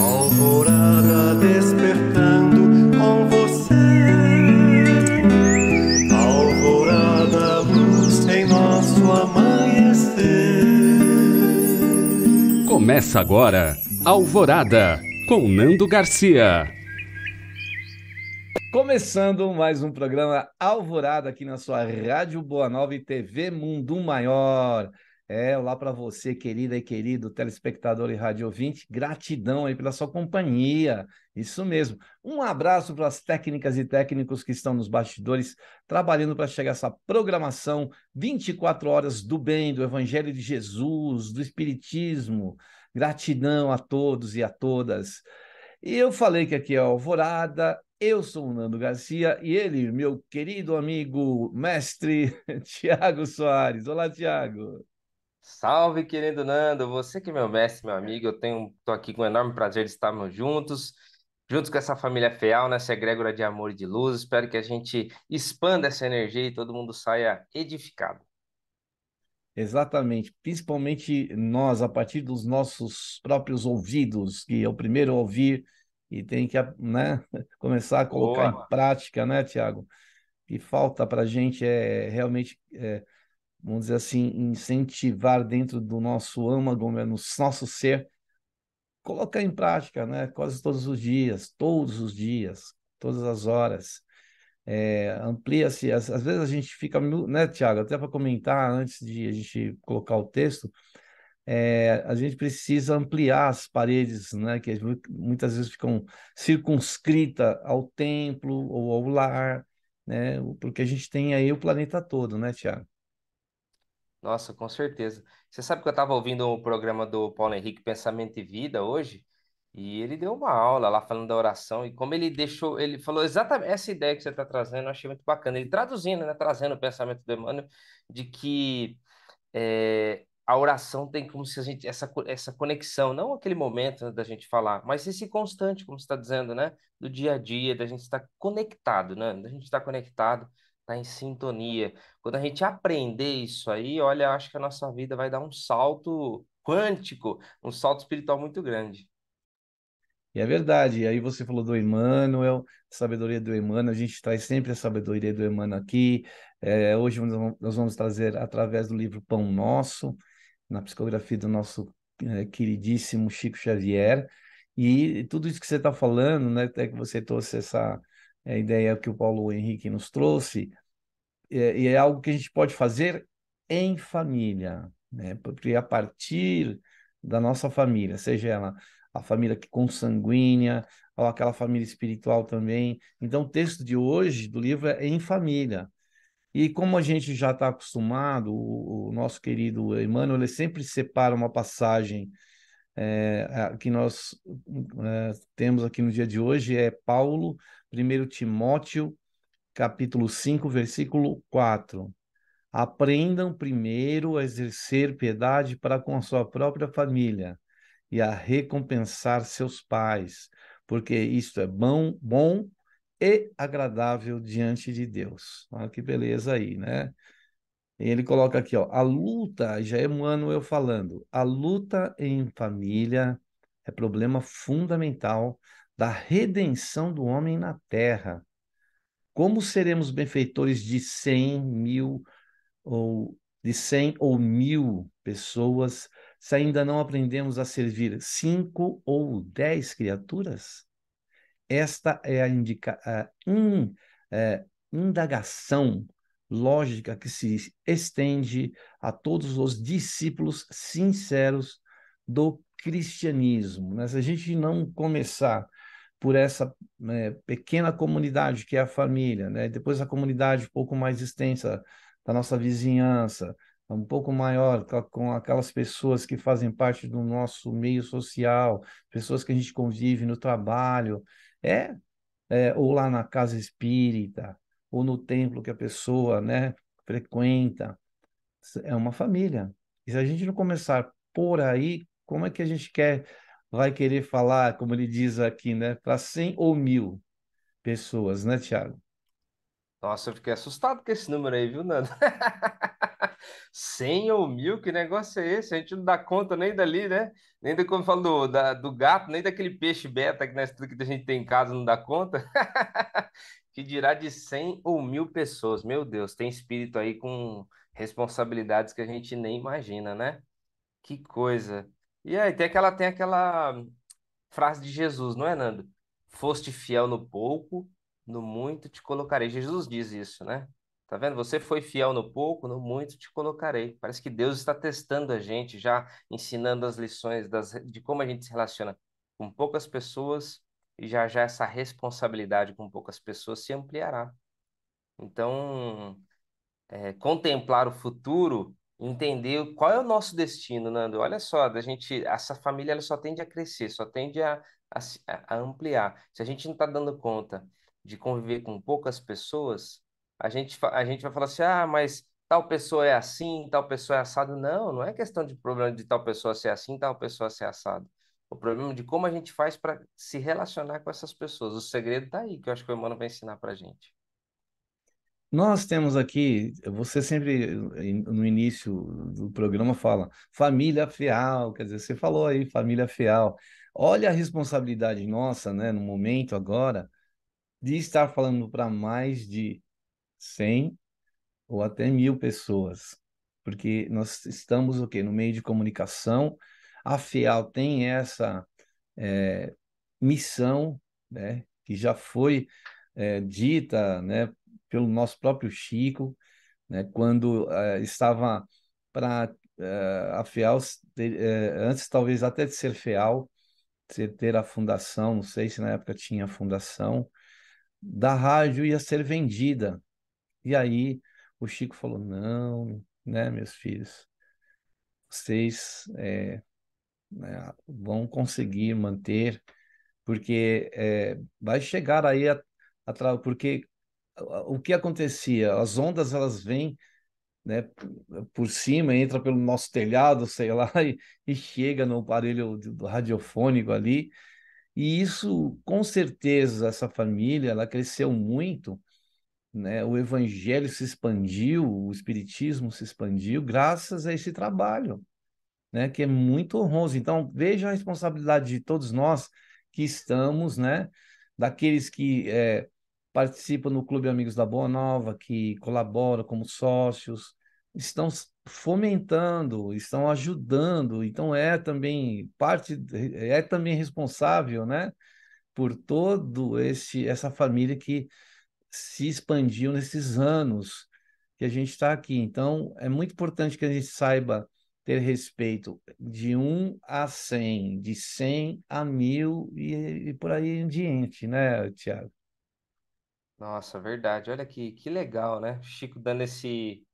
Alvorada despertando com você. Alvorada luz em nosso amanhecer. Começa agora Alvorada com Nando Garcia. Começando mais um programa Alvorada aqui na sua Rádio Boa Nova e TV Mundo Maior. É, lá para você, querida e querido telespectador e rádio ouvinte, gratidão aí pela sua companhia. Isso mesmo. Um abraço para as técnicas e técnicos que estão nos bastidores trabalhando para chegar essa programação 24 horas do bem, do evangelho de Jesus, do espiritismo. Gratidão a todos e a todas. E eu falei que aqui é Alvorada, eu sou o Nando Garcia e ele, meu querido amigo mestre Tiago Soares. Olá, Tiago. Salve, querido Nando, você que é meu mestre, meu é. amigo, eu tenho, tô aqui com um enorme prazer de estarmos juntos, juntos com essa família feial, nessa né? egrégora de amor e de luz. Espero que a gente expanda essa energia e todo mundo saia edificado. Exatamente, principalmente nós, a partir dos nossos próprios ouvidos, que é o primeiro a ouvir e tem que né, começar a colocar Boa. em prática, né, Tiago? O que falta para a gente é realmente é, vamos dizer assim, incentivar dentro do nosso âmago, né, no nosso ser, colocar em prática, né? Quase todos os dias, todos os dias, todas as horas. É, amplia-se, às, às, vezes a gente fica, né, Tiago, até para comentar antes de a gente colocar o texto, é, a gente precisa ampliar as paredes, né, que muitas vezes ficam circunscrita ao templo ou ao lar, né, porque a gente tem aí o planeta todo, né, Tiago? Nossa, com certeza. Você sabe que eu estava ouvindo o um programa do Paulo Henrique Pensamento e Vida hoje, e ele deu uma aula lá falando da oração, e como ele deixou, ele falou exatamente essa ideia que você está trazendo, eu achei muito bacana. Ele traduzindo, né, trazendo o pensamento do Emmanuel, de que é, a oração tem como se a gente, essa, essa conexão, não aquele momento né, da gente falar, mas esse constante, como você está dizendo, né, do dia a dia, da gente estar conectado, né, da gente estar conectado tá em sintonia. Quando a gente aprender isso aí, olha, acho que a nossa vida vai dar um salto quântico, um salto espiritual muito grande. E é verdade. E aí você falou do Emmanuel, sabedoria do Emmanuel. A gente traz sempre a sabedoria do Emmanuel aqui. É, hoje nós vamos trazer através do livro Pão Nosso, na psicografia do nosso é, queridíssimo Chico Xavier. E tudo isso que você está falando, né? Até que você trouxe essa é a ideia que o Paulo Henrique nos trouxe, é, e é algo que a gente pode fazer em família, né? porque a partir da nossa família, seja ela a família consanguínea, ou aquela família espiritual também. Então, o texto de hoje do livro é em família. E como a gente já está acostumado, o, o, nosso querido Emmanuel ele sempre separa uma passagem é, que nós é, temos aqui no dia de hoje, é Paulo 1 Timóteo, capítulo 5, versículo 4. Aprendam primeiro a exercer piedade para com a sua própria família e a recompensar seus pais, porque isto é bom, bom e agradável diante de Deus. Olha que beleza aí, né? Ele coloca aqui, ó, a luta, já é eu falando, a luta em família é problema fundamental da redenção do homem na terra. Como seremos benfeitores de cem mil ou de cem ou mil pessoas se ainda não aprendemos a servir cinco ou dez criaturas? Esta é a, indica, a in, é, indagação lógica que se estende a todos os discípulos sinceros do cristianismo. Né? Se a gente não começar por essa né, pequena comunidade que é a família, né? Depois a comunidade um pouco mais extensa da nossa vizinhança, um pouco maior com aquelas pessoas que fazem parte do nosso meio social, pessoas que a gente convive no trabalho, é, é ou lá na casa espírita, ou no templo que a pessoa, né, frequenta. É uma família. E se a gente não começar por aí, como é que a gente quer vai querer falar, como ele diz aqui, né, para 100 ou mil pessoas, né, Tiago? Nossa, eu fiquei assustado com esse número aí, viu, Nando? 100 ou mil, que negócio é esse? A gente não dá conta nem dali, né? Nem do, como do, do gato, nem daquele peixe beta que, né, que a gente tem em casa não dá conta. que dirá de 100 ou mil pessoas? Meu Deus, tem espírito aí com responsabilidades que a gente nem imagina, né? Que coisa. E aí tem aquela, tem aquela frase de Jesus, não é, Nando? Foste fiel no pouco, no muito te colocarei. Jesus diz isso, né? Tá vendo? Você foi fiel no pouco, no muito te colocarei. Parece que Deus está testando a gente, já ensinando as lições das, de como a gente se relaciona com poucas pessoas e já já essa responsabilidade com poucas pessoas se ampliará. Então, é, contemplar o futuro entender qual é o nosso destino, Nando. Olha só, da gente, essa família ela só tende a crescer, só tende a, a, a ampliar. Se a gente não está dando conta de conviver com poucas pessoas, a gente, a gente vai falar assim, ah, mas tal pessoa é assim, tal pessoa é assado. Não, não é questão de problema de tal pessoa ser assim, tal pessoa ser assado. O problema de como a gente faz para se relacionar com essas pessoas. O segredo está aí, que eu acho que o Emmanuel vai ensinar para a gente. Nós temos aqui, você sempre eh, no início do programa fala família fiel, quer dizer, você falou aí família fiel. Olha a responsabilidade nossa, né, no momento agora, de estar falando para mais de 100 ou até mil pessoas, porque nós estamos o quê? No meio de comunicação, a FEAL tem essa é, missão, né, que já foi é, dita, né, pelo nosso próprio Chico, né, quando uh, estava para uh, eh, a FEAL, ter, uh, antes talvez até de ser FEAL, ter a fundação, não sei se na época tinha a fundação, da rádio ia ser vendida. E aí o Chico falou: não, né, meus filhos, vocês é, né, vão conseguir manter, porque é, vai chegar aí a, a porque o que acontecia? As ondas elas vêm né, por cima, entra pelo nosso telhado, sei lá, e, e chega no aparelho radiofônico ali. E isso, com certeza, essa família ela cresceu muito, né? O evangelho se expandiu, o espiritismo se expandiu graças a esse trabalho, né, que é muito honroso. Então, veja a responsabilidade de todos nós que estamos, né, daqueles que é, participam no Clube Amigos da Boa Nova, que colaboram como sócios, estão fomentando, estão ajudando, então é também parte, é também responsável, né, por todo esse essa família que se expandiu nesses anos que a gente está aqui. Então é muito importante que a gente saiba ter respeito de 1 a 100, de 100 a 1000 e, e por aí em diante, né, Tiago? Nossa, verdade. Olha que, que legal, né? Chico dando esse,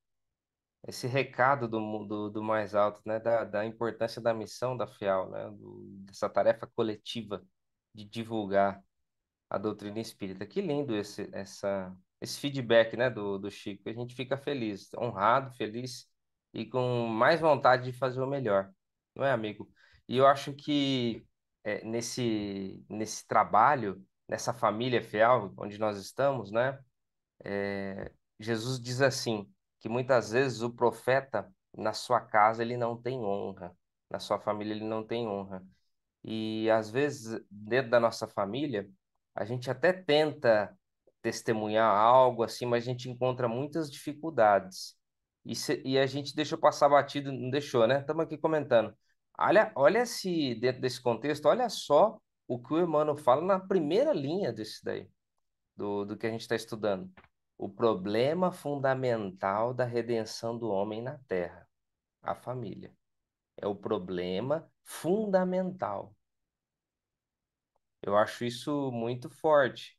esse recado do, do, do mais alto, né? Da, da importância da missão da FEAL, né? Do- dessa tarefa coletiva de divulgar a doutrina espírita. Que lindo esse, essa, esse feedback, né, do, do Chico. A gente fica feliz, honrado, feliz e com mais vontade de fazer o melhor, não é, amigo? E eu acho que é, nesse, nesse trabalho nessa família fiel onde nós estamos, né? É, Jesus diz assim que muitas vezes o profeta na sua casa ele não tem honra, na sua família ele não tem honra. E às vezes dentro da nossa família a gente até tenta testemunhar algo assim, mas a gente encontra muitas dificuldades. E, se, e a gente deixou passar batido, não deixou, né? Estamos aqui comentando. Olha, olha se dentro desse contexto, olha só o que o Emmanuel fala na primeira linha disso daí, do, do que a gente está estudando. O problema fundamental da redenção do homem na Terra, a família. É o problema fundamental. Eu acho isso muito forte.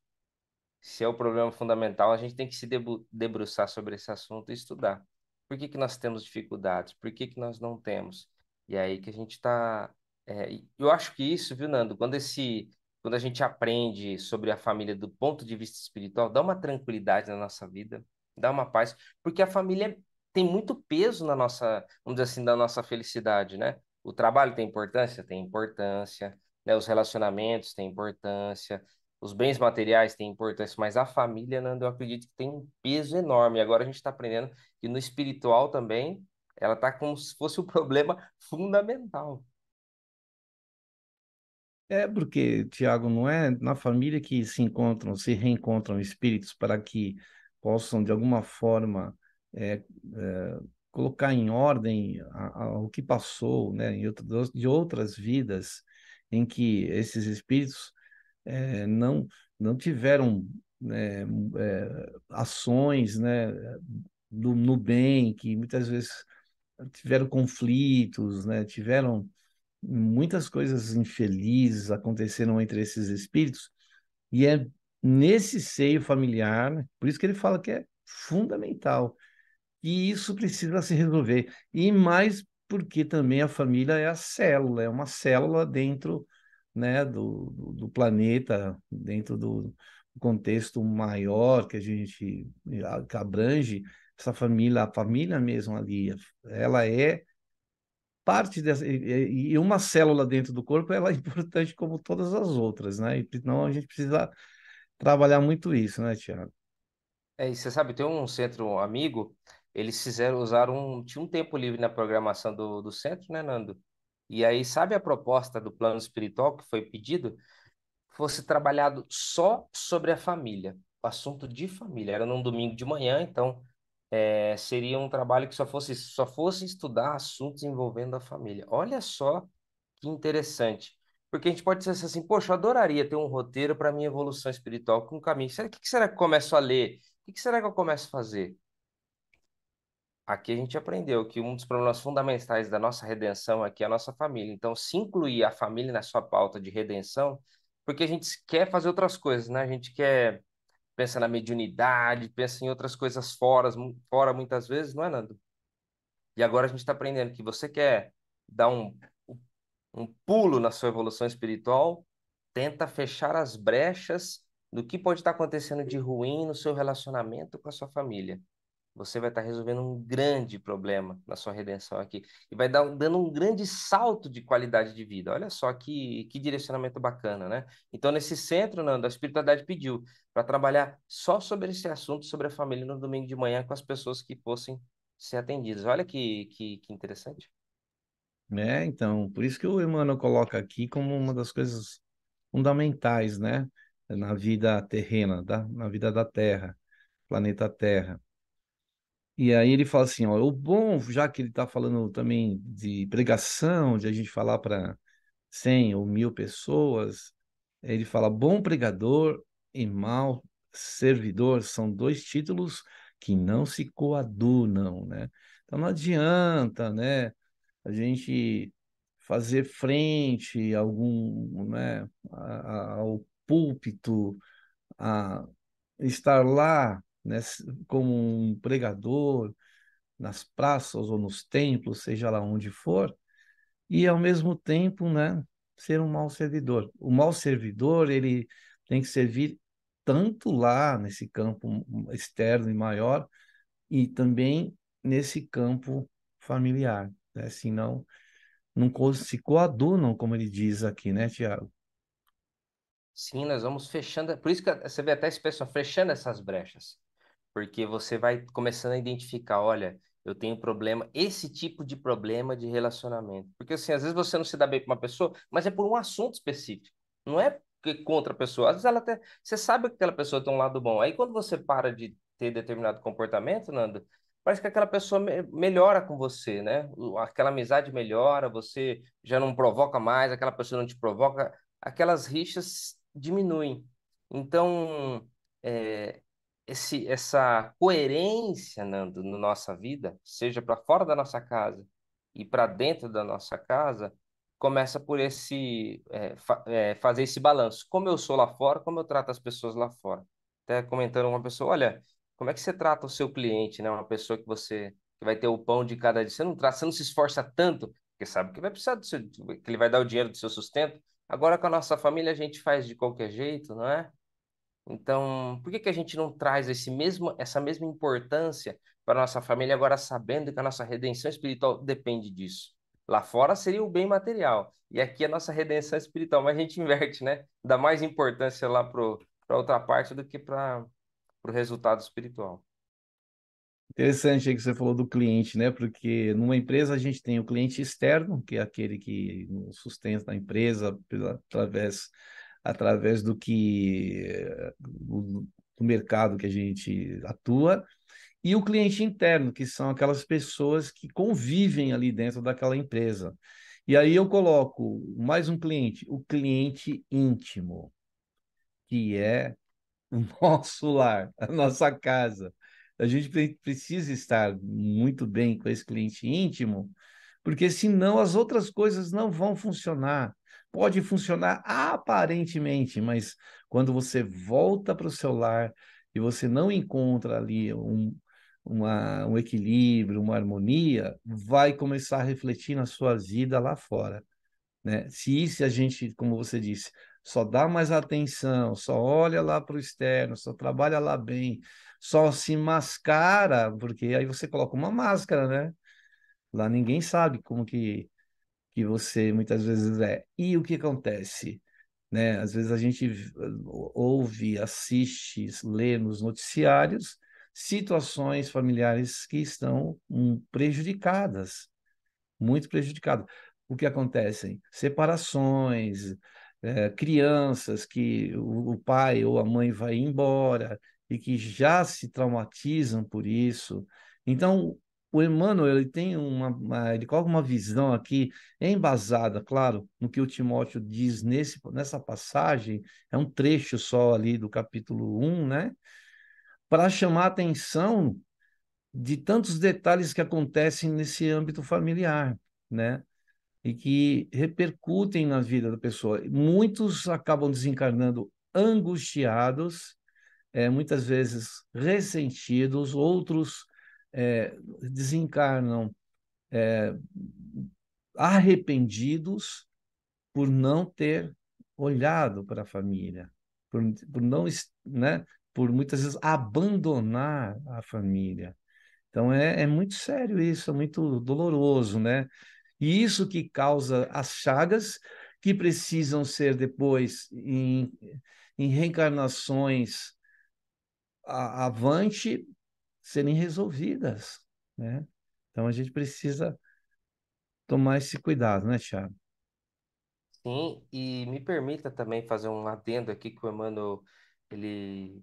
Se é o problema fundamental, a gente tem que se debruçar sobre esse assunto e estudar. Por que, que nós temos dificuldades? Por que, que nós não temos? E é aí que a gente está é, eu acho que isso, viu, Nando, quando, esse, quando a gente aprende sobre a família do ponto de vista espiritual, dá uma tranquilidade na nossa vida, dá uma paz, porque a família tem muito peso na nossa, vamos dizer assim, da nossa felicidade, né? O trabalho tem importância? Tem importância. Né? Os relacionamentos têm importância. Os bens materiais têm importância. Mas a família, Nando, eu acredito que tem um peso enorme. E agora a gente está aprendendo que no espiritual também ela está como se fosse um problema fundamental. É porque, Tiago, não é na família que se encontram, se reencontram espíritos para que possam, de alguma forma, é, é, colocar em ordem a, a, o que passou né, em outro, de outras vidas em que esses espíritos é, não, não tiveram né, é, ações né, do, no bem, que muitas vezes tiveram conflitos, né, tiveram muitas coisas infelizes aconteceram entre esses espíritos, e é nesse seio familiar, por isso que ele fala que é fundamental, e isso precisa se resolver. E mais porque também a família é a célula, é uma célula dentro né, do, do, planeta, dentro do contexto maior que a gente que abrange, essa família, a família mesmo ali, ela é parte dessa, e, uma célula dentro do corpo ela é importante como todas as outras, né? Então a gente precisa trabalhar muito isso, né, Tiago? É, e você sabe, tem um centro amigo, eles fizeram, usar um, tinha um tempo livre na programação do, do centro, né, Nando? E aí, sabe a proposta do plano espiritual que foi pedido? Fosse trabalhado só sobre a família, o assunto de família. Era num domingo de manhã, então é, seria um trabalho que só fosse, só fosse estudar assuntos envolvendo a família. Olha só que interessante. Porque a gente pode dizer assim, poxa, eu adoraria ter um roteiro para minha evolução espiritual com um caminho. Será, o que, que será que eu começo a ler? O que, que será que eu começo a fazer? Aqui a gente aprendeu que um dos problemas fundamentais da nossa redenção aqui é a nossa família. Então, se incluir a família na sua pauta de redenção, porque a gente quer fazer outras coisas, né? A gente quer pensa na mediunidade, pensa em outras coisas fora, fora muitas vezes, não é, Nando? E agora a gente está aprendendo que você quer dar um, um pulo na sua evolução espiritual, tenta fechar as brechas do que pode estar acontecendo de ruim no seu relacionamento com a sua família você vai estar resolvendo um grande problema na sua redenção aqui. E vai dar, dando um grande salto de qualidade de vida. Olha só que, que direcionamento bacana, né? Então, nesse centro, Nando, a espiritualidade pediu para trabalhar só sobre esse assunto, sobre a família, no domingo de manhã, com as pessoas que fossem ser atendidas. Olha que, que, que interessante. É, então, por isso que o Emmanuel coloca aqui como uma das coisas fundamentais, né? Na vida terrena, da, na vida da Terra, planeta Terra e aí ele fala assim, ó, o bom, já que ele está falando também de pregação, de a gente falar para 100 ou mil pessoas, ele fala bom pregador e mau servidor são dois títulos que não se coadunam, né? Então não adianta, né? A gente fazer frente a algum, né, a, a, ao púlpito, a estar lá né, como um pregador nas praças ou nos templos, seja lá onde for, e ao mesmo tempo, né, ser um mau servidor. O mau servidor, ele tem que servir tanto lá nesse campo externo e maior, e também nesse campo familiar, né? Senão não se coadunam, como ele diz aqui, né, Tiago? Sim, nós vamos fechando. Por isso que você vê até esse pessoal fechando essas brechas porque você vai começando a identificar, olha, eu tenho problema, esse tipo de problema de relacionamento. Porque assim, às vezes você não se dá bem com uma pessoa, mas é por um assunto específico. Não é contra a pessoa. Às vezes ela até, você sabe que aquela pessoa tem um lado bom. Aí quando você para de ter determinado comportamento, Nando, parece que aquela pessoa me melhora com você, né? Aquela amizade melhora, você já não provoca mais, aquela pessoa não te provoca, aquelas rixas diminuem. Então, é, esse, essa coerência, Nando, né, na nossa vida, seja para fora da nossa casa e para dentro da nossa casa, começa por esse é, fa é, fazer esse balanço. Como eu sou lá fora, como eu trato as pessoas lá fora. Até comentando uma pessoa, olha, como é que você trata o seu cliente, né? Uma pessoa que você que vai ter o pão de cada dia. Você não trata, você não se esforça tanto, porque sabe que vai precisar do seu, que ele vai dar o dinheiro do seu sustento. Agora com a nossa família a gente faz de qualquer jeito, não é? Então, por que, que a gente não traz esse mesmo, essa mesma importância para a nossa família, agora sabendo que a nossa redenção espiritual depende disso? Lá fora seria o bem material, e aqui a nossa redenção espiritual, mas a gente inverte, né? Dá mais importância lá para outra parte do que para o resultado espiritual. Interessante aí que você falou do cliente, né? Porque numa empresa a gente tem o cliente externo, que é aquele que sustenta a empresa através através do que do, mercado que a gente atua e o cliente interno, que são aquelas pessoas que convivem ali dentro daquela empresa. E aí eu coloco mais um cliente, o cliente íntimo, que é o nosso lar, a nossa casa. A gente precisa estar muito bem com esse cliente íntimo, porque senão as outras coisas não vão funcionar pode funcionar aparentemente, mas quando você volta para o seu lar e você não encontra ali um, uma, um equilíbrio, uma harmonia, vai começar a refletir na sua vida lá fora. Né? Se, se a gente, como você disse, só dá mais atenção, só olha lá para o externo, só trabalha lá bem, só se mascara, porque aí você coloca uma máscara, né? Lá ninguém sabe como que que você muitas vezes é. E o que acontece? Né? Às vezes a gente ouve, assiste, lê nos noticiários situações familiares que estão um, prejudicadas, muito prejudicadas. O que acontecem? Separações, é, crianças que o, o pai ou a mãe vai embora e que já se traumatizam por isso. Então, o Emmanuel ele tem uma, uma, ele coloca uma visão aqui embasada, claro, no que o Timóteo diz nesse, nessa passagem, é um trecho só ali do capítulo 1, né? Para chamar a atenção de tantos detalhes que acontecem nesse âmbito familiar, né? E que repercutem na vida da pessoa. Muitos acabam desencarnando angustiados, é, muitas vezes ressentidos, outros é, desencarnam é, arrependidos por não ter olhado para a família, por, por não, né, por muitas vezes abandonar a família. Então é, é muito sério isso, é muito doloroso, né? E isso que causa as chagas que precisam ser depois em, em reencarnações avante serem resolvidas, né? Então a gente precisa tomar esse cuidado, né, Tiago? Sim, e me permita também fazer um adendo aqui que o Emmanuel, ele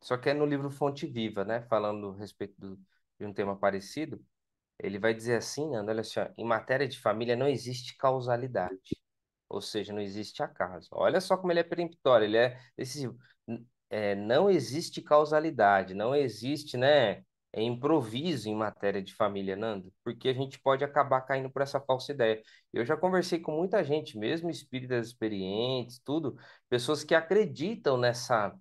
só que é no livro Fonte Viva, né, falando a respeito do, de um tema parecido, ele vai dizer assim, Nando, olha em matéria de família não existe causalidade, ou seja, não existe acaso. Olha só como ele é peremptório, ele é decisivo é, não existe causalidade, não existe, né, é, improviso em matéria de família, Nando, porque a gente pode acabar caindo por essa falsa ideia. Eu já conversei com muita gente, mesmo espíritas experientes, tudo, pessoas que acreditam nessa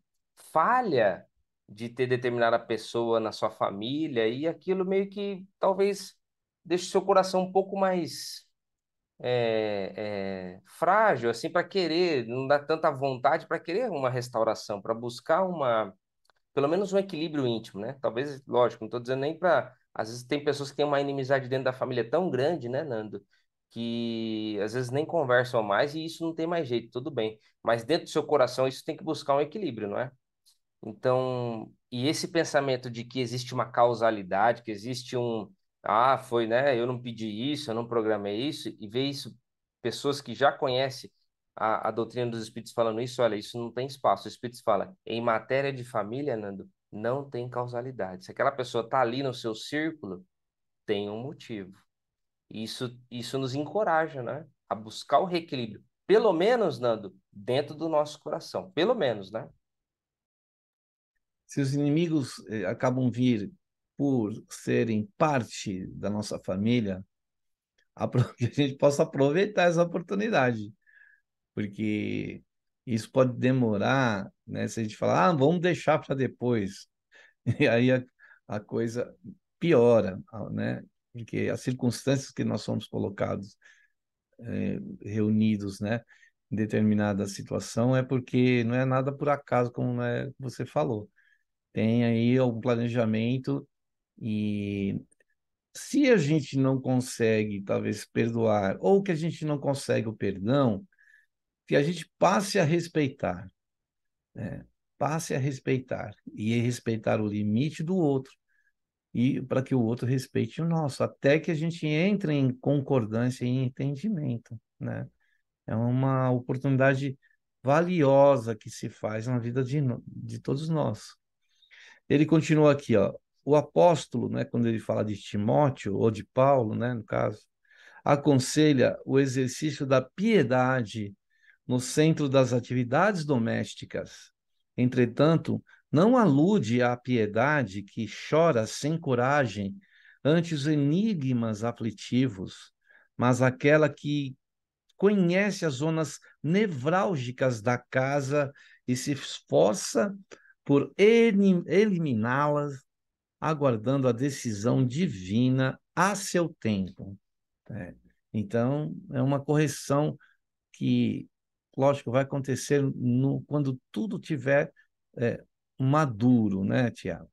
falha de ter determinada pessoa na sua família e aquilo meio que talvez deixe seu coração um pouco mais é, é, frágil assim para querer, não dá tanta vontade para querer uma restauração, para buscar uma pelo menos um equilíbrio íntimo, né? Talvez, lógico, não estou dizendo nem para às vezes tem pessoas que têm uma inimizade dentro da família tão grande, né, Nando? Que às vezes nem conversam mais e isso não tem mais jeito, tudo bem. Mas dentro do seu coração isso tem que buscar um equilíbrio, não é? Então, e esse pensamento de que existe uma causalidade, que existe um, ah, foi, né? Eu não pedi isso, eu não programei isso, e ver isso, pessoas que já conhecem a, a doutrina dos Espíritos falando isso, olha, isso não tem espaço. O Espírito fala, em matéria de família, Nando, não tem causalidade. Se aquela pessoa está ali no seu círculo, tem um motivo. Isso, isso nos encoraja, né? A buscar o reequilíbrio. Pelo menos, Nando, dentro do nosso coração. Pelo menos, né? Se os inimigos eh, acabam vir por serem parte da nossa família, que a gente possa aproveitar essa oportunidade. Porque isso pode demorar, né? Se a gente falar, ah, vamos deixar para depois. E aí a, a coisa piora, né? Porque as circunstâncias que nós somos colocados, é, reunidos, né? Em determinada situação é porque não é nada por acaso, como é, você falou. Tem aí algum planejamento e se a gente não consegue, talvez, perdoar, ou que a gente não consegue o perdão, que a gente passe a respeitar. Né? Passe a respeitar. E respeitar o limite do outro. E para que o outro respeite o nosso, até que a gente entre em concordância e entendimento. Né? É uma oportunidade valiosa que se faz na vida de, de todos nós. Ele continua aqui, ó o apóstolo, né, quando ele fala de Timóteo ou de Paulo, né, no caso, aconselha o exercício da piedade no centro das atividades domésticas. Entretanto, não alude à piedade que chora sem coragem ante os enigmas aflitivos, mas aquela que conhece as zonas nevrálgicas da casa e se esforça por eliminá-las aguardando a decisão divina a seu tempo. Né? Então, é uma correção que, lógico, vai acontecer no, quando tudo tiver é, maduro, né, Tiago?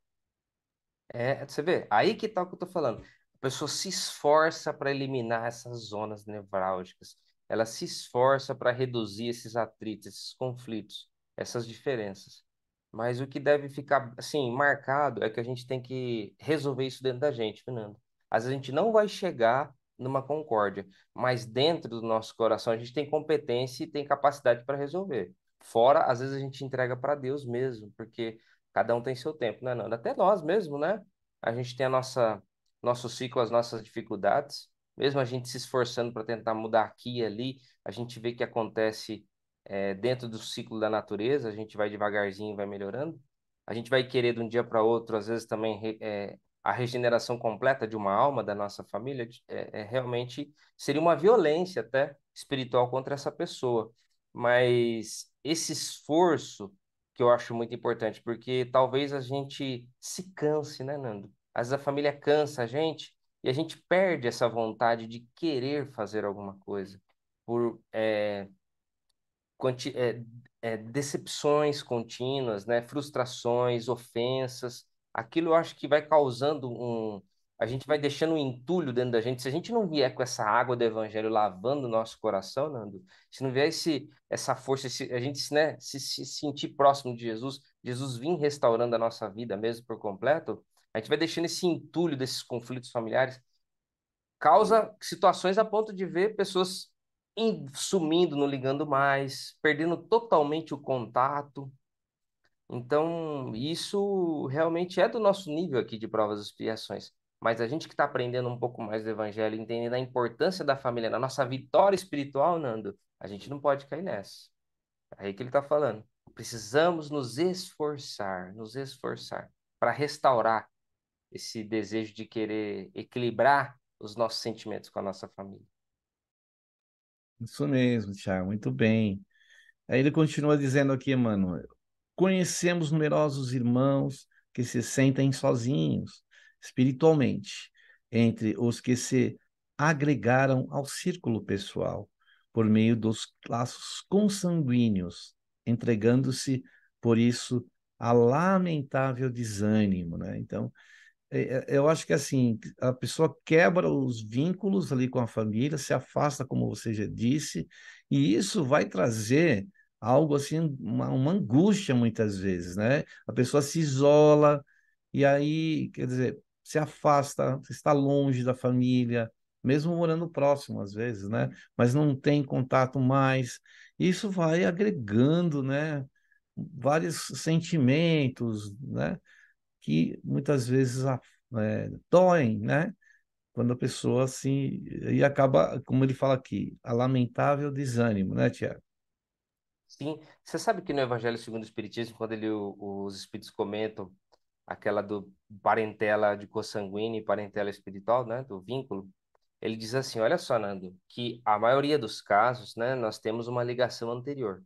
É, você vê, aí que tá o que eu tô falando. A pessoa se esforça para eliminar essas zonas nevrálgicas. Ela se esforça para reduzir esses atritos, esses conflitos, essas diferenças. Mas o que deve ficar, assim, marcado é que a gente tem que resolver isso dentro da gente, Fernando. Às vezes a gente não vai chegar numa concórdia, mas dentro do nosso coração a gente tem competência e tem capacidade para resolver. Fora, às vezes a gente entrega para Deus mesmo, porque cada um tem seu tempo, né, Nanda? Até nós mesmo, né? A gente tem a nossa nosso ciclo, as nossas dificuldades. Mesmo a gente se esforçando para tentar mudar aqui e ali, a gente vê que acontece é, dentro do ciclo da natureza, a gente vai devagarzinho, vai melhorando. A gente vai querer de um dia para outro, às vezes também é, a regeneração completa de uma alma da nossa família é, é realmente seria uma violência até espiritual contra essa pessoa. Mas esse esforço que eu acho muito importante, porque talvez a gente se canse, né, Nando? Às vezes a família cansa a gente e a gente perde essa vontade de querer fazer alguma coisa por é, é, é, decepções contínuas, né? frustrações, ofensas, aquilo eu acho que vai causando um. A gente vai deixando um entulho dentro da gente. Se a gente não vier com essa água do evangelho lavando o nosso coração, Nando, se não vier esse, essa força, esse, a gente né, se, se sentir próximo de Jesus, Jesus vir restaurando a nossa vida mesmo por completo, a gente vai deixando esse entulho desses conflitos familiares, causa situações a ponto de ver pessoas sumindo, não ligando mais, perdendo totalmente o contato. Então, isso realmente é do nosso nível aqui de provas e expiações. Mas a gente que está aprendendo um pouco mais do Evangelho, entendendo a importância da família na nossa vitória espiritual, Nando, a gente não pode cair nessa. É aí que ele está falando. Precisamos nos esforçar, nos esforçar para restaurar esse desejo de querer equilibrar os nossos sentimentos com a nossa família. Isso mesmo, Tiago, muito bem. Aí ele continua dizendo aqui, Emmanuel: conhecemos numerosos irmãos que se sentem sozinhos espiritualmente, entre os que se agregaram ao círculo pessoal por meio dos laços consanguíneos, entregando-se, por isso, a lamentável desânimo. Né? Então, é, é, eu acho que assim, a pessoa quebra os vínculos ali com a família, se afasta, como você já disse, e isso vai trazer algo assim, uma, uma angústia muitas vezes, né? A pessoa se isola e aí, quer dizer, se afasta, está longe da família, mesmo morando próximo às vezes, né? Mas não tem contato mais. Isso vai agregando, né? Vários sentimentos, né? que muitas vezes ah, é, doem, né? Quando a pessoa assim. E acaba, como ele fala aqui, a lamentável desânimo, né, Tiago? Sim. Você sabe que no Evangelho segundo o Espiritismo, quando ele, os Espíritos comentam aquela do parentela de consanguínea e parentela espiritual, né, do vínculo, ele diz assim, olha só, Nando, que a maioria dos casos, né, nós temos uma ligação anterior,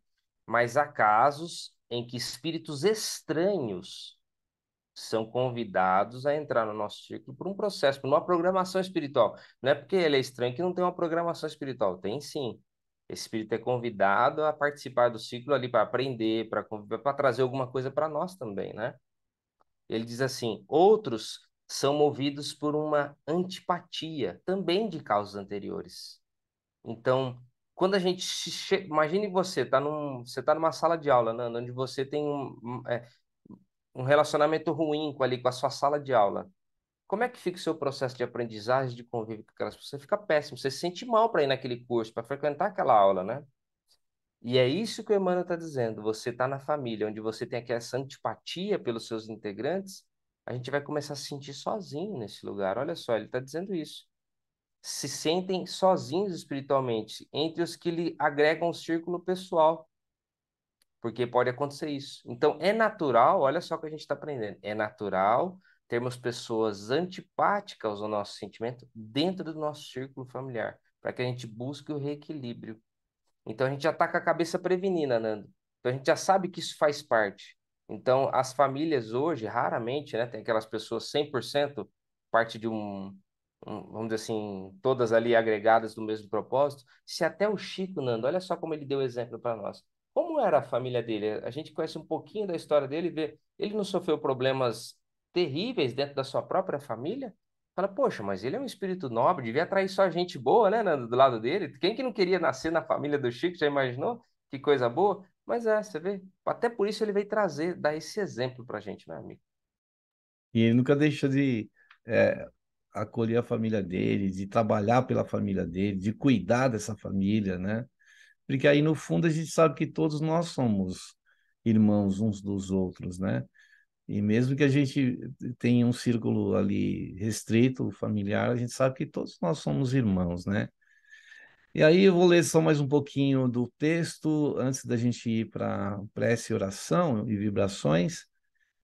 mas há casos em que espíritos estranhos são convidados a entrar no nosso círculo por um processo, por uma programação espiritual. Não é porque ele é estranho que não tem uma programação espiritual. Tem sim. Esse espírito é convidado a participar do ciclo ali para aprender, para trazer alguma coisa para nós também, né? Ele diz assim: outros são movidos por uma antipatia, também de causas anteriores. Então, quando a gente che... imagine você tá num você está numa sala de aula né, onde você tem um, é, um relacionamento ruim com, ali, com a sua sala de aula, como é que fica o seu processo de aprendizagem, de convívio com aquelas pessoas? Você fica péssimo, você se sente mal para ir naquele curso, para frequentar aquela aula, né? E é isso que o Emmanuel está dizendo. Você está na família, onde você tem aquela antipatia pelos seus integrantes, a gente vai começar a se sentir sozinho nesse lugar. Olha só, ele está dizendo isso. Se sentem sozinhos espiritualmente, entre os que lhe agregam o círculo pessoal porque pode acontecer isso. Então, é natural, olha só o que a gente está aprendendo, é natural termos pessoas antipáticas ao nosso sentimento dentro do nosso círculo familiar, para que a gente busque o reequilíbrio. Então, a gente já está com a cabeça prevenida, Nando. Então, a gente já sabe que isso faz parte. Então, as famílias hoje, raramente, né, tem aquelas pessoas 100% parte de um, um, vamos dizer assim, todas ali agregadas do mesmo propósito. Se até o Chico, Nando, olha só como ele deu exemplo para nós. Como era a família dele? A gente conhece um pouquinho da história dele e vê, ele não sofreu problemas terríveis dentro da sua própria família? Fala, poxa, mas ele é um espírito nobre, devia atrair só gente boa, né, do lado dele. Quem que não queria nascer na família do Chico, já imaginou? Que coisa boa. Mas é, você vê, até por isso ele veio trazer, dar esse exemplo pra gente, né, amigo? E ele nunca deixou de é, acolher a família dele, de trabalhar pela família dele, de cuidar dessa família, né? porque aí no fundo a gente sabe que todos nós somos irmãos uns dos outros, né? E mesmo que a gente tenha um círculo ali restrito, familiar, a gente sabe que todos nós somos irmãos, né? E aí eu vou ler só mais um pouquinho do texto antes da gente ir para prece, oração e vibrações,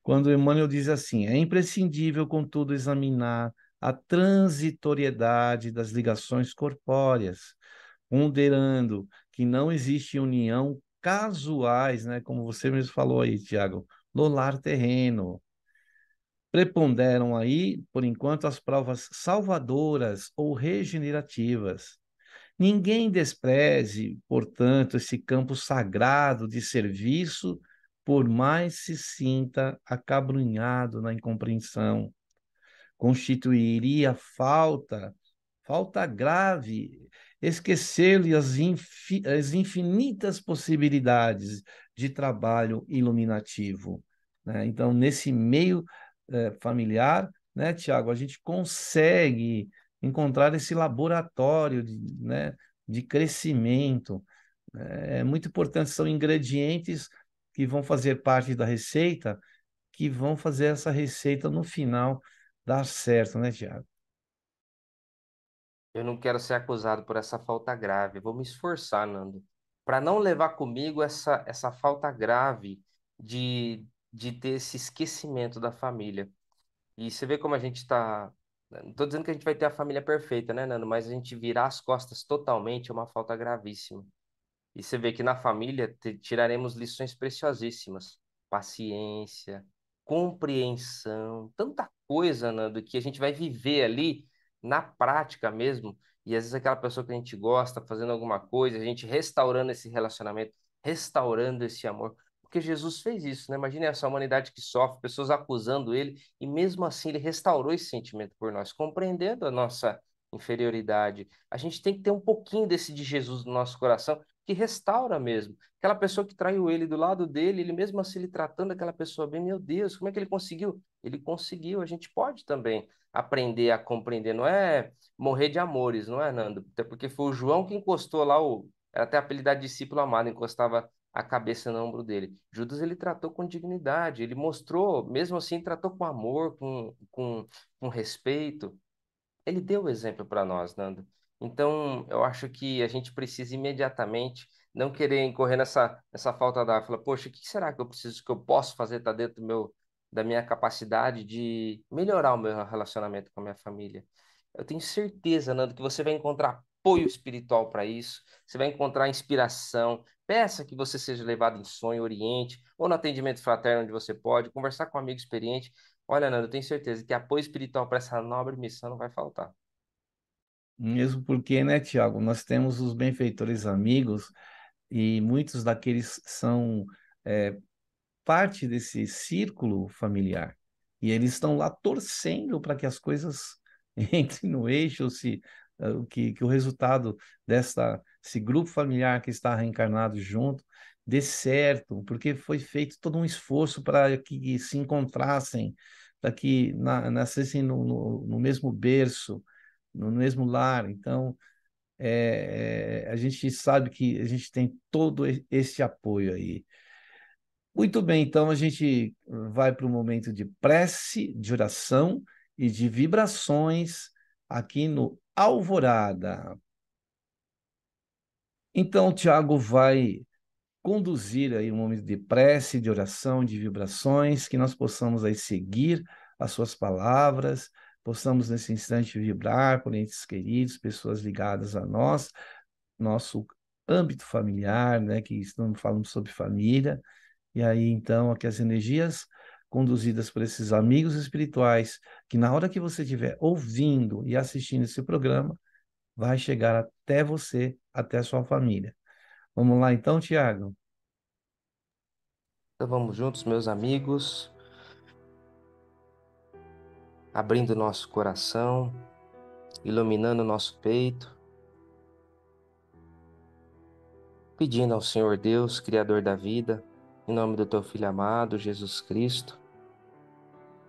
quando Emmanuel diz assim: é imprescindível, contudo, examinar a transitoriedade das ligações corpóreas, ponderando que não existe união casuais, né? Como você mesmo falou aí, Tiago, no lar terreno. Preponderam aí, por enquanto, as provas salvadoras ou regenerativas. Ninguém despreze, portanto, esse campo sagrado de serviço, por mais se sinta acabrunhado na incompreensão. Constituiria falta, falta grave esquecer lhe as, infi as infinitas possibilidades de trabalho iluminativo. Né? Então, nesse meio eh, familiar, né, Tiago, a gente consegue encontrar esse laboratório de, né, de crescimento. É, é muito importante, são ingredientes que vão fazer parte da receita, que vão fazer essa receita no final dar certo, né, Tiago? Eu não quero ser acusado por essa falta grave. vou me esforçar, Nando, para não levar comigo essa, essa falta grave de, de ter esse esquecimento da família. E você vê como a gente está. Né, não estou dizendo que a gente vai ter a família perfeita, né, Nando? Mas a gente virar as costas totalmente é uma falta gravíssima. E você vê que na família tiraremos lições preciosíssimas: paciência, compreensão, tanta coisa, Nando, que a gente vai viver ali na prática mesmo, e às vezes é aquela pessoa que a gente gosta fazendo alguma coisa, a gente restaurando esse relacionamento, restaurando esse amor, porque Jesus fez isso, né? Imagine essa humanidade que sofre, pessoas acusando ele, e mesmo assim ele restaurou esse sentimento por nós, compreendendo a nossa inferioridade. A gente tem que ter um pouquinho desse de Jesus no nosso coração, que restaura mesmo. Aquela pessoa que traiu ele do lado dele, ele mesmo assim ele tratando aquela pessoa bem, meu Deus, como é que ele conseguiu? Ele conseguiu, a gente pode também aprender a compreender, não é morrer de amores, não é, Nando? Até porque foi o João que encostou lá, o, era até apelidado de discípulo amado, encostava a cabeça no ombro dele. Judas ele tratou com dignidade, ele mostrou, mesmo assim, tratou com amor, com, com, com respeito. Ele deu o exemplo para nós, Nando. Então, eu acho que a gente precisa imediatamente não querer incorrer nessa, nessa falta da fala, poxa, o que será que eu preciso, que eu posso fazer, está dentro do meu, da minha capacidade de melhorar o meu relacionamento com a minha família. Eu tenho certeza, Nando, que você vai encontrar apoio espiritual para isso, você vai encontrar inspiração. Peça que você seja levado em sonho, oriente, ou no atendimento fraterno, onde você pode, conversar com um amigo experiente. Olha, Nando, eu tenho certeza que apoio espiritual para essa nobre missão não vai faltar. Mesmo porque, né, Tiago, nós temos os benfeitores amigos e muitos daqueles são é, parte desse círculo familiar. E eles estão lá torcendo para que as coisas entrem no eixo, se, eh, que, que o resultado dessa, desse grupo familiar que está reencarnado junto dê certo, porque foi feito todo um esforço para que se encontrassem, para que na, nascessem no, no, no, mesmo berço, no mesmo lar. Então, é, a gente sabe que a gente tem todo esse apoio aí. Muito bem, então a gente vai para o momento de prece, de oração e de vibrações aqui no Alvorada. Então, Tiago vai conduzir aí um momento de prece, de oração, de vibrações, que nós possamos aí seguir as suas palavras, possamos nesse instante vibrar por entes queridos, pessoas ligadas a nós, nosso âmbito familiar, né, que estamos falando sobre família, e aí, então, aqui as energias conduzidas por esses amigos espirituais, que na hora que você estiver ouvindo e assistindo esse programa, vai chegar até você, até a sua família. Vamos lá então, Tiago? Então vamos juntos, meus amigos, abrindo nosso coração, iluminando nosso peito, pedindo ao Senhor Deus, Criador da vida, em nome do teu filho amado, Jesus Cristo,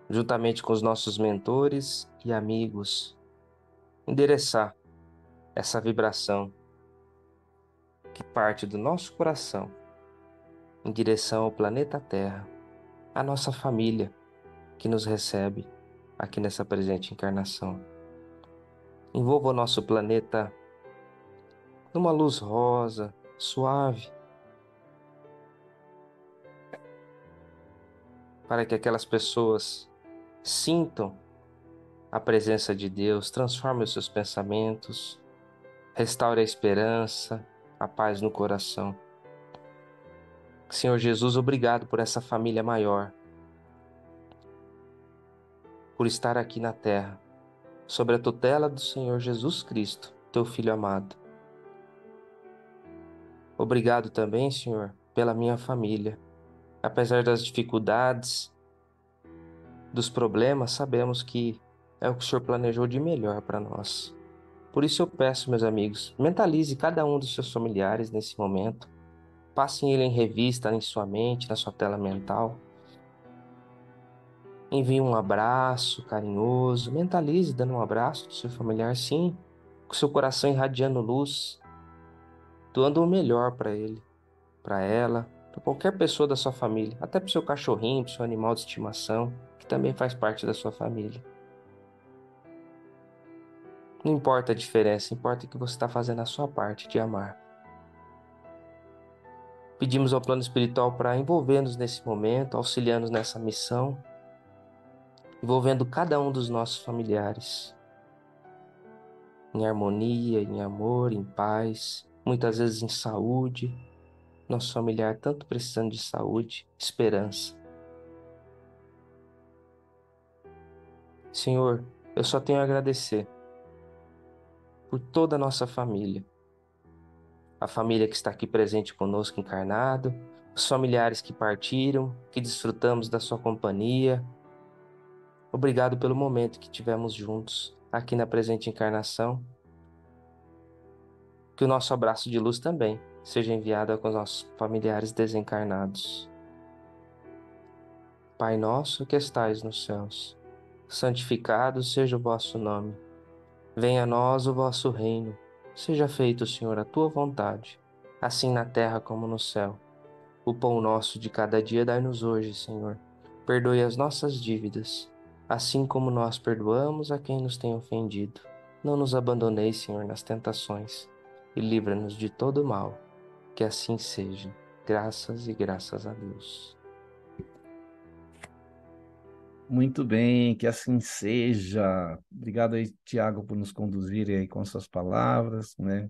juntamente com os nossos mentores e amigos, endereçar essa vibração que parte do nosso coração em direção ao planeta Terra, à nossa família que nos recebe aqui nessa presente encarnação. Envolva o nosso planeta numa luz rosa, suave, para que aquelas pessoas sintam a presença de Deus, transforme os seus pensamentos, restaure a esperança, a paz no coração. Senhor Jesus, obrigado por essa família maior, por estar aqui na terra, sobre a tutela do Senhor Jesus Cristo, teu filho amado. Obrigado também, Senhor, pela minha família apesar das dificuldades, dos problemas, sabemos que é o que o Senhor planejou de melhor para nós. Por isso eu peço, meus amigos, mentalize cada um dos seus familiares nesse momento. Passem ele em revista em sua mente, na sua tela mental. Envie um abraço carinhoso. Mentalize dando um abraço do seu familiar, sim, com seu coração irradiando luz, doando o melhor para ele, para ela, para qualquer pessoa da sua família, até para o seu cachorrinho, para o seu animal de estimação, que também faz parte da sua família. Não importa a diferença, importa que você está fazendo a sua parte de amar. Pedimos ao plano espiritual para envolver-nos nesse momento, auxiliar-nos nessa missão, envolvendo cada um dos nossos familiares. Em harmonia, em amor, em paz, muitas vezes em saúde, nosso familiar tanto precisando de saúde, esperança. Senhor, eu só tenho a agradecer por toda a nossa família. A família que está aqui presente conosco, encarnado, os familiares que partiram, que desfrutamos da sua companhia. Obrigado pelo momento que tivemos juntos aqui na presente encarnação que o nosso abraço de luz também seja enviado aos nossos familiares desencarnados. Pai nosso que estais nos céus, santificado seja o vosso nome. Venha a nós o vosso reino. Seja feito, Senhor, a tua vontade, assim na terra como no céu. O pão nosso de cada dia dai-nos hoje, Senhor. Perdoe as nossas dívidas, assim como nós perdoamos a quem nos tem ofendido. Não nos abandoneis, Senhor, nas tentações e livra-nos de todo mal. Que assim seja. Graças e graças a Deus. Muito bem, que assim seja. Obrigado aí, Tiago, por nos conduzir aí com suas palavras, né?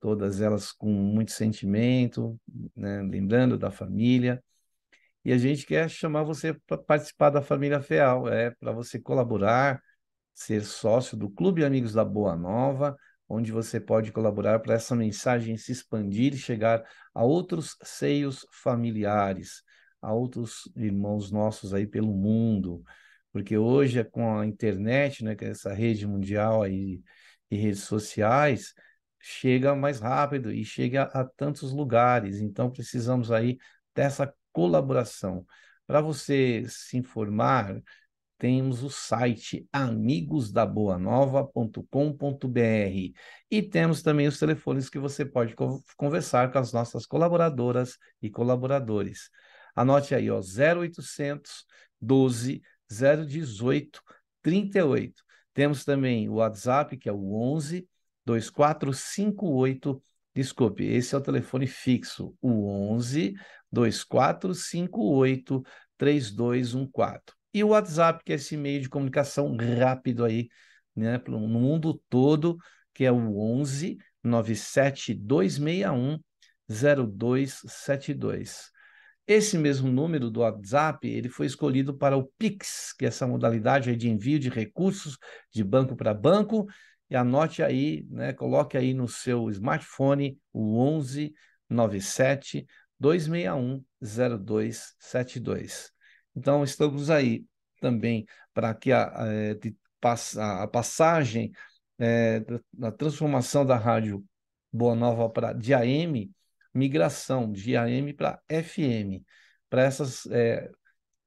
Todas elas com muito sentimento, né? lembrando da família. E a gente quer chamar você para participar da família FEAL, é para você colaborar, ser sócio do Clube Amigos da Boa Nova onde você pode colaborar para essa mensagem se expandir e chegar a outros seios familiares, a outros irmãos nossos aí pelo mundo. Porque hoje, é com a internet, né, com é essa rede mundial aí, e redes sociais, chega mais rápido e chega a tantos lugares. Então, precisamos aí dessa colaboração. Para você se informar, temos o site amigosdaboanova.com.br e temos também os telefones que você pode co conversar com as nossas colaboradoras e colaboradores. Anote aí, ó, 0800 12 018 38. Temos também o WhatsApp, que é o 11 2458 Desculpe, esse é o telefone fixo, o 11 2458 3214. E o WhatsApp, que é esse meio de comunicação rápido aí, né, no mundo todo, que é o 11 97261 0272. Esse mesmo número do WhatsApp, ele foi escolhido para o Pix, que é essa modalidade de envio de recursos de banco para banco. E anote aí, né, coloque aí no seu smartphone o 11 97 261 0272. Então, estamos aí também para que a, a, eh, a passagem, é, eh, a transformação da rádio Boa Nova para de AM, migração de AM para FM, para essas é,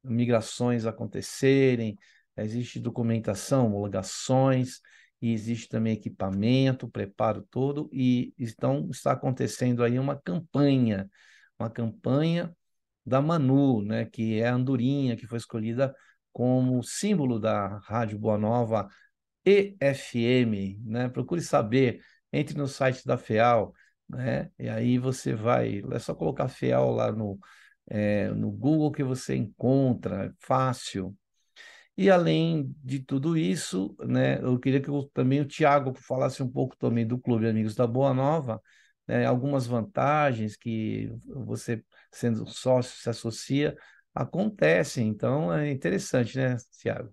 migrações acontecerem, existe documentação, homologações, e existe também equipamento, preparo todo, e então está acontecendo aí uma campanha, uma campanha da Manu, né, que é a andorinha que foi escolhida como símbolo da Rádio Boa Nova EFM, né? Procure saber, entre no site da FEAL, né? E aí você vai, é só colocar FEAL lá no, é, no Google que você encontra, é fácil. E além de tudo isso, né, eu queria que eu, também o Tiago falasse um pouco também do Clube Amigos da Boa Nova, né, algumas vantagens que você sendo sócio, se associa, acontece. Então é interessante, né, Thiago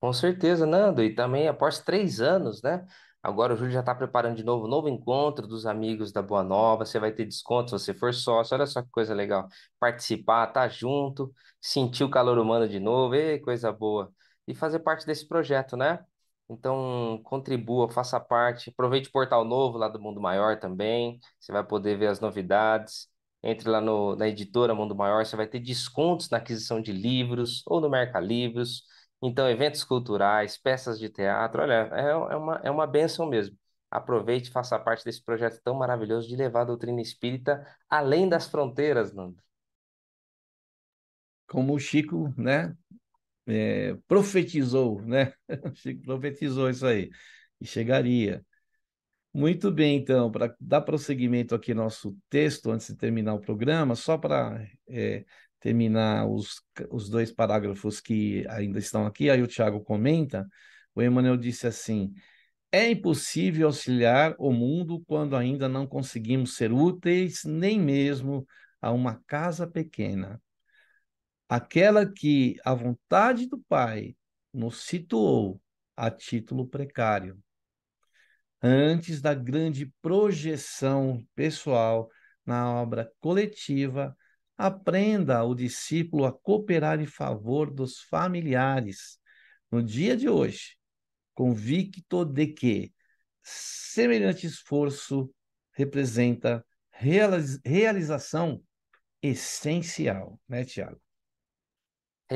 Com certeza, Nando. E também após três anos, né? Agora o Júlio já está preparando de novo, novo encontro dos amigos da Boa Nova. Você vai ter desconto se você for sócio. Olha só que coisa legal. Participar, tá junto, sentir o calor humano de novo, e coisa boa. E fazer parte desse projeto, né? Então, contribua, faça parte. Aproveite o portal novo lá do Mundo Maior também. Você vai poder ver as novidades. Entre lá no, na editora Mundo Maior, você vai ter descontos na aquisição de livros ou no Merca Livros. Então, eventos culturais, peças de teatro, olha, é, é, uma, é uma benção mesmo. Aproveite e faça parte desse projeto tão maravilhoso de levar a doutrina espírita além das fronteiras, Nando. Como o Chico, né, é, profetizou, né? O Chico profetizou isso aí, e chegaria. Muito bem, então, para dar prosseguimento aqui ao nosso texto, antes de terminar o programa, só para é, terminar os, os dois parágrafos que ainda estão aqui, aí o Tiago comenta, o Emmanuel disse assim: é impossível auxiliar o mundo quando ainda não conseguimos ser úteis nem mesmo a uma casa pequena. Aquela que a vontade do Pai nos situou a título precário antes da grande projeção pessoal na obra coletiva, aprenda o discípulo a cooperar em favor dos familiares. No dia de hoje, convicto de que semelhante esforço representa realização essencial, né, Tiago?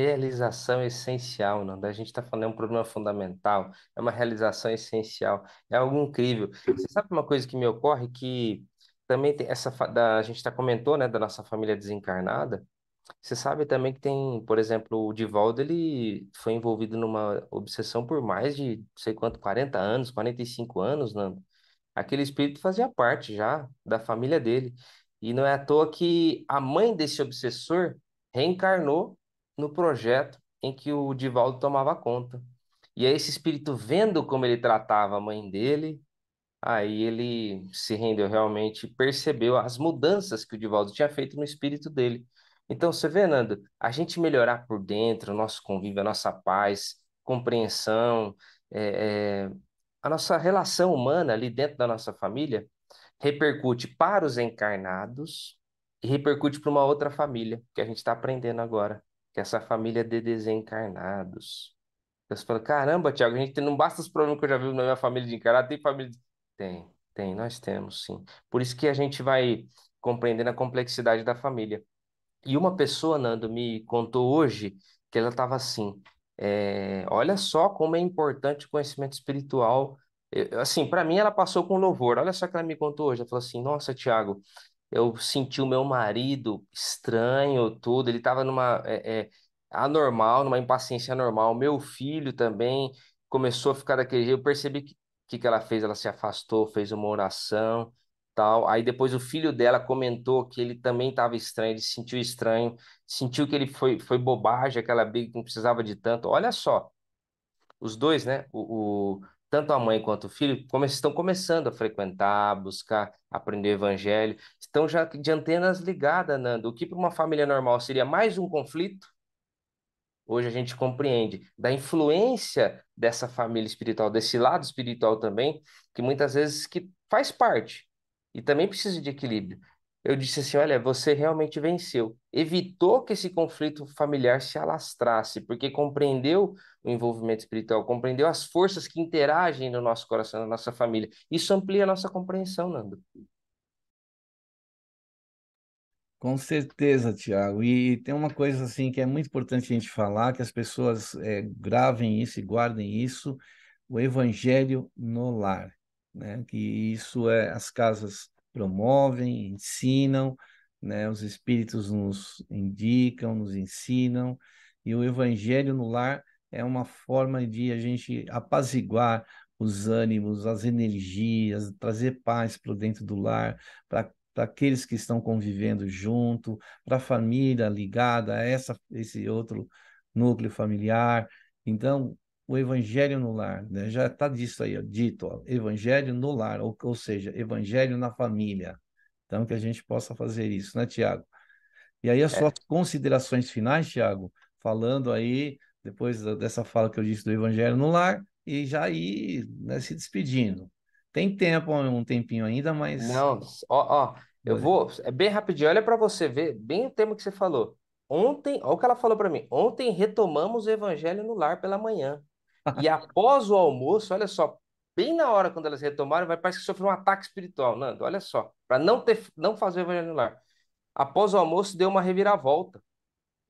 realização essencial, não. A gente está falando é um problema fundamental, é uma realização essencial, é algo incrível. Você sabe uma coisa que me ocorre que também tem essa da, a gente tá comentou, né, da nossa família desencarnada. Você sabe também que tem, por exemplo, o Divaldo, ele foi envolvido numa obsessão por mais de, sei quanto, 40 anos, 45 anos, Nando. Aquele espírito fazia parte já da família dele. E não é à toa que a mãe desse obsessor reencarnou no projeto em que o Divaldo tomava conta. E aí esse espírito vendo como ele tratava a mãe dele, aí ele se rendeu realmente, percebeu as mudanças que o Divaldo tinha feito no espírito dele. Então, você vê, Nando, a gente melhorar por dentro, o nosso convívio, a nossa paz, compreensão, é, é, a nossa relação humana ali dentro da nossa família, repercute para os encarnados e repercute para uma outra família, que a gente está aprendendo agora que essa família é de desencarnados. Você fala, caramba, Tiago, a gente não basta os problemas que eu já vi na minha família de encarnado, tem família de... Tem, tem, nós temos, sim. Por isso que a gente vai compreendendo a complexidade da família. E uma pessoa, Nando, me contou hoje que ela estava assim, é, olha só como é importante o conhecimento espiritual. Eu, assim, para mim ela passou com louvor. Olha só que ela me contou hoje. Ela falou assim: Nossa, Tiago, eu senti o meu marido estranho, tudo. Ele estava numa é, é, anormal, numa impaciência anormal. Meu filho também começou a ficar daquele jeito. Eu percebi que que, que ela fez? Ela se afastou, fez uma oração, tal. Aí depois o filho dela comentou que ele também estava estranho, ele se sentiu estranho, sentiu que ele foi, foi bobagem, aquela briga que não precisava de tanto. Olha só, os dois, né? O, o tanto a mãe quanto o filho estão começando a frequentar, buscar, aprender o evangelho, estão já de antenas ligadas, Nando. Né, o que para uma família normal seria mais um conflito, hoje a gente compreende da influência dessa família espiritual, desse lado espiritual também, que muitas vezes que faz parte e também precisa de equilíbrio eu disse assim: olha, você realmente venceu. Evitou que esse conflito familiar se alastrasse, porque compreendeu o envolvimento espiritual, compreendeu as forças que interagem no nosso coração, na nossa família. Isso amplia a nossa compreensão, Nando. Com certeza, Tiago. E tem uma coisa assim que é muito importante a gente falar, que as pessoas é, gravem isso e guardem isso, o evangelho no lar, né? Que isso é as casas promovem, ensinam, né? os Espíritos nos indicam, nos ensinam, e o Evangelho no lar é uma forma de a gente apaziguar os ânimos, as energias, trazer paz para dentro do lar, para aqueles que estão convivendo junto, para a família ligada a essa, esse outro núcleo familiar. Então, o evangelho no lar, né? já está disso aí, ó, dito, ó, evangelho no lar, ou, ou seja, evangelho na família. Então, que a gente possa fazer isso, né, Tiago? E aí, as é. suas considerações finais, Tiago, falando aí, depois dessa fala que eu disse do evangelho no lar, e já ir né, se despedindo. Tem tempo, um tempinho ainda, mas. Não, ó, ó eu vou. É bem rapidinho, olha para você ver bem o tema que você falou. Ontem, olha o que ela falou para mim. Ontem retomamos o evangelho no lar pela manhã. E após o almoço, olha só, bem na hora quando elas retomaram, vai parece que sofreu um ataque espiritual, Nando, olha só, para não ter não fazer o evangelho no lar. Após o almoço deu uma reviravolta.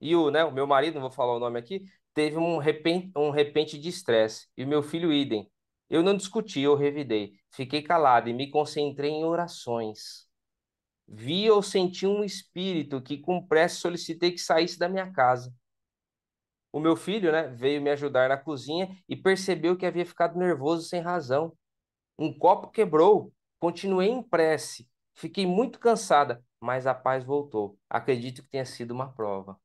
E o, né, o meu marido, não vou falar o nome aqui, teve um repente, um repente de estresse e meu filho idem. Eu não discuti, eu revidei. Fiquei calado e me concentrei em orações. Vi ou senti um espírito que com pressa solicitei que saísse da minha casa. O meu filho, né, veio me ajudar na cozinha e percebeu que havia ficado nervoso sem razão. Um copo quebrou. Continuei em prece. Fiquei muito cansada, mas a paz voltou. Acredito que tenha sido uma prova.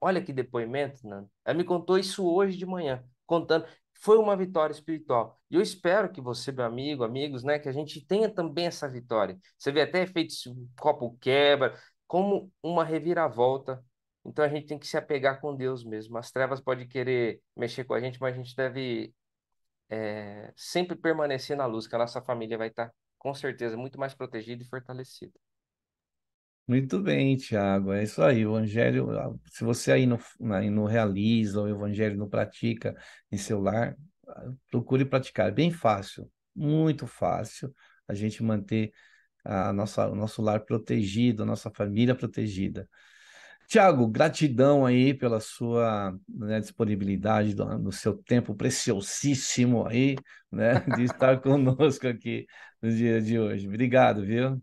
Olha que depoimento, Nando. Ela me contou isso hoje de manhã, contando. Foi uma vitória espiritual. E eu espero que você, meu amigo, amigos, né, que a gente tenha também essa vitória. Você vê até efeitos, copo quebra, como uma reviravolta então a gente tem que se apegar com Deus mesmo. As trevas podem querer mexer com a gente, mas a gente deve é, sempre permanecer na luz, que a nossa família vai estar com certeza muito mais protegida e fortalecida. Muito bem, Tiago. É isso aí. O Evangelho, se você aí não, aí não realiza o Evangelho, não pratica em seu lar, procure praticar. É bem fácil, muito fácil a gente manter a nossa, o nosso lar protegido, a nossa família protegida. Tiago, gratidão aí pela sua né, disponibilidade, do, do, seu tempo preciosíssimo aí, né, de estar conosco aqui no dia de hoje. Obrigado, viu?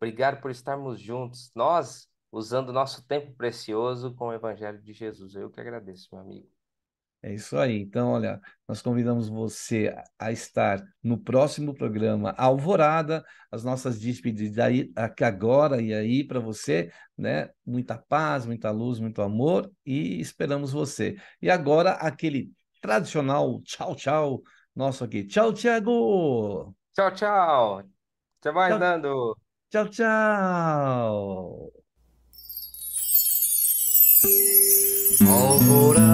Obrigado por estarmos juntos, nós usando nosso tempo precioso com o Evangelho de Jesus. Eu que agradeço, meu amigo. É isso aí. Então, olha, nós convidamos você a estar no próximo programa Alvorada, as nossas despedidas aí, agora e aí para você, né? Muita paz, muita luz, muito amor e esperamos você. E agora aquele tradicional tchau, tchau nosso aqui. Tchau, Tiago! Tchau, tchau! Até vai andando! Tchau, tchau! Alvorada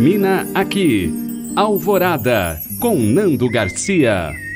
termina aqui. Alvorada com Nando Garcia.